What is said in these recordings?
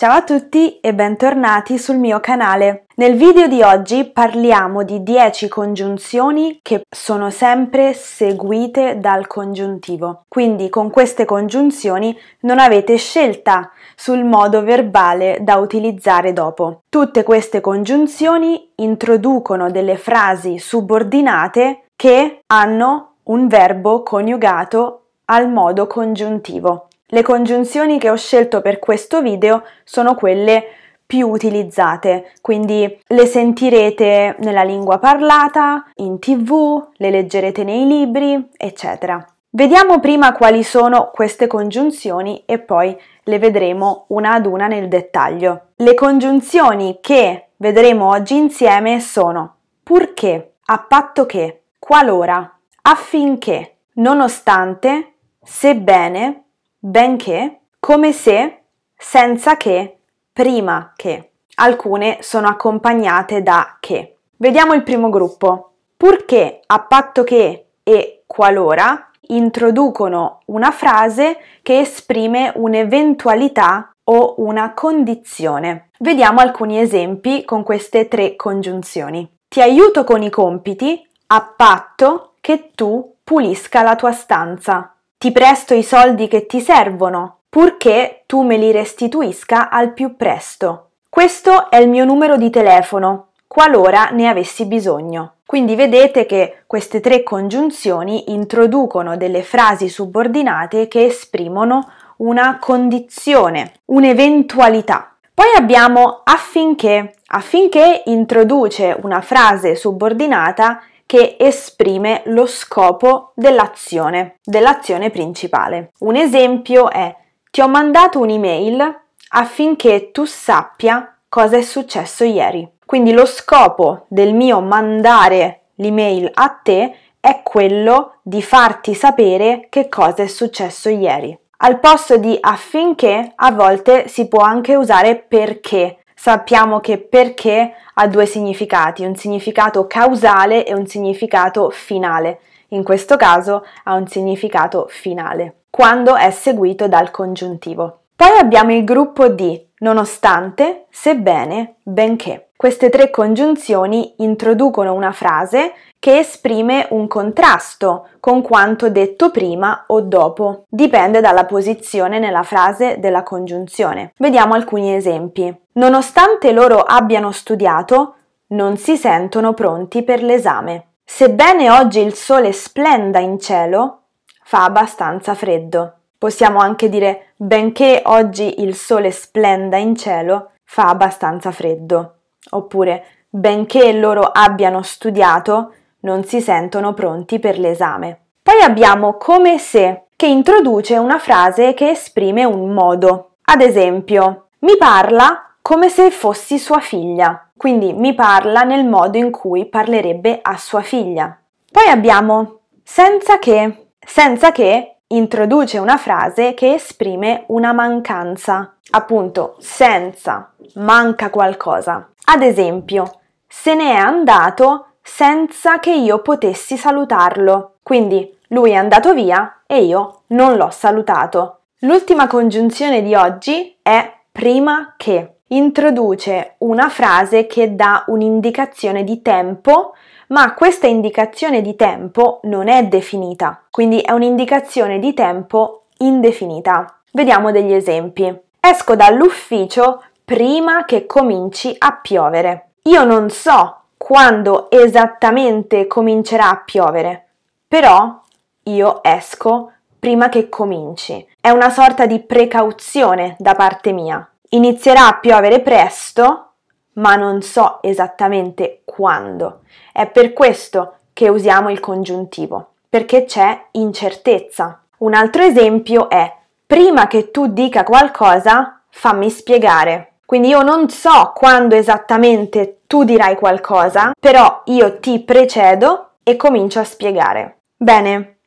Ciao a tutti e bentornati sul mio canale. Nel video di oggi parliamo di 10 congiunzioni che sono sempre seguite dal congiuntivo. Quindi con queste congiunzioni non avete scelta sul modo verbale da utilizzare dopo. Tutte queste congiunzioni introducono delle frasi subordinate che hanno un verbo coniugato al modo congiuntivo. Le congiunzioni che ho scelto per questo video sono quelle più utilizzate, quindi le sentirete nella lingua parlata, in tv, le leggerete nei libri, eccetera. Vediamo prima quali sono queste congiunzioni e poi le vedremo una ad una nel dettaglio. Le congiunzioni che vedremo oggi insieme sono purché, a patto che, qualora, affinché, nonostante, sebbene, benché, come se, senza che, prima che. Alcune sono accompagnate da che. Vediamo il primo gruppo. Purché, a patto che e qualora introducono una frase che esprime un'eventualità o una condizione. Vediamo alcuni esempi con queste tre congiunzioni. Ti aiuto con i compiti a patto che tu pulisca la tua stanza ti presto i soldi che ti servono, purché tu me li restituisca al più presto. Questo è il mio numero di telefono, qualora ne avessi bisogno. Quindi vedete che queste tre congiunzioni introducono delle frasi subordinate che esprimono una condizione, un'eventualità. Poi abbiamo affinché. Affinché introduce una frase subordinata che esprime lo scopo dell'azione, dell'azione principale. Un esempio è ti ho mandato un'email affinché tu sappia cosa è successo ieri. Quindi lo scopo del mio mandare l'email a te è quello di farti sapere che cosa è successo ieri. Al posto di affinché a volte si può anche usare perché sappiamo che perché ha due significati, un significato causale e un significato finale. In questo caso ha un significato finale, quando è seguito dal congiuntivo. Poi abbiamo il gruppo di nonostante, sebbene, benché. Queste tre congiunzioni introducono una frase che esprime un contrasto con quanto detto prima o dopo. Dipende dalla posizione nella frase della congiunzione. Vediamo alcuni esempi. Nonostante loro abbiano studiato, non si sentono pronti per l'esame. Sebbene oggi il sole splenda in cielo, fa abbastanza freddo. Possiamo anche dire benché oggi il sole splenda in cielo, fa abbastanza freddo oppure benché loro abbiano studiato, non si sentono pronti per l'esame. Poi abbiamo come se, che introduce una frase che esprime un modo. Ad esempio, mi parla come se fossi sua figlia, quindi mi parla nel modo in cui parlerebbe a sua figlia. Poi abbiamo senza che, senza che introduce una frase che esprime una mancanza. Appunto, senza, manca qualcosa. Ad esempio, se ne è andato senza che io potessi salutarlo. Quindi lui è andato via e io non l'ho salutato. L'ultima congiunzione di oggi è prima che. Introduce una frase che dà un'indicazione di tempo, ma questa indicazione di tempo non è definita, quindi è un'indicazione di tempo indefinita. Vediamo degli esempi. Esco dall'ufficio prima che cominci a piovere. Io non so quando esattamente comincerà a piovere, però io esco prima che cominci. È una sorta di precauzione da parte mia. Inizierà a piovere presto, ma non so esattamente quando. È per questo che usiamo il congiuntivo, perché c'è incertezza. Un altro esempio è prima che tu dica qualcosa, fammi spiegare. Quindi io non so quando esattamente tu dirai qualcosa, però io ti precedo e comincio a spiegare. Bene,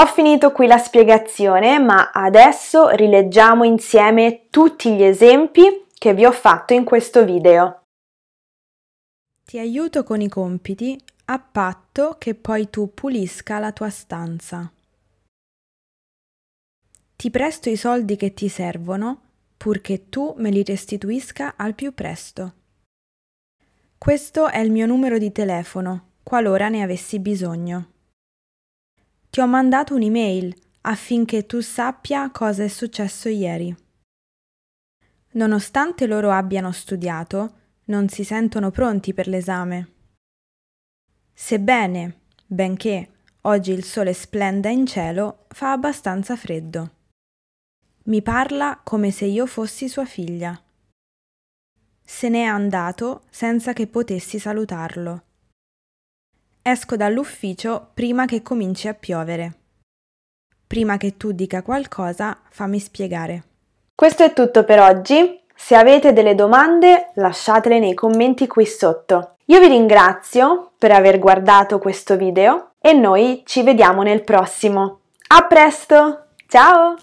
ho finito qui la spiegazione, ma adesso rileggiamo insieme tutti gli esempi che vi ho fatto in questo video. Ti aiuto con i compiti a patto che poi tu pulisca la tua stanza. Ti presto i soldi che ti servono purché tu me li restituisca al più presto. Questo è il mio numero di telefono, qualora ne avessi bisogno. Ti ho mandato un'email affinché tu sappia cosa è successo ieri. Nonostante loro abbiano studiato, non si sentono pronti per l'esame. Sebbene, benché oggi il sole splenda in cielo, fa abbastanza freddo mi parla come se io fossi sua figlia. Se ne è andato senza che potessi salutarlo. Esco dall'ufficio prima che cominci a piovere. Prima che tu dica qualcosa, fammi spiegare. Questo è tutto per oggi. Se avete delle domande, lasciatele nei commenti qui sotto. Io vi ringrazio per aver guardato questo video e noi ci vediamo nel prossimo. A presto! Ciao!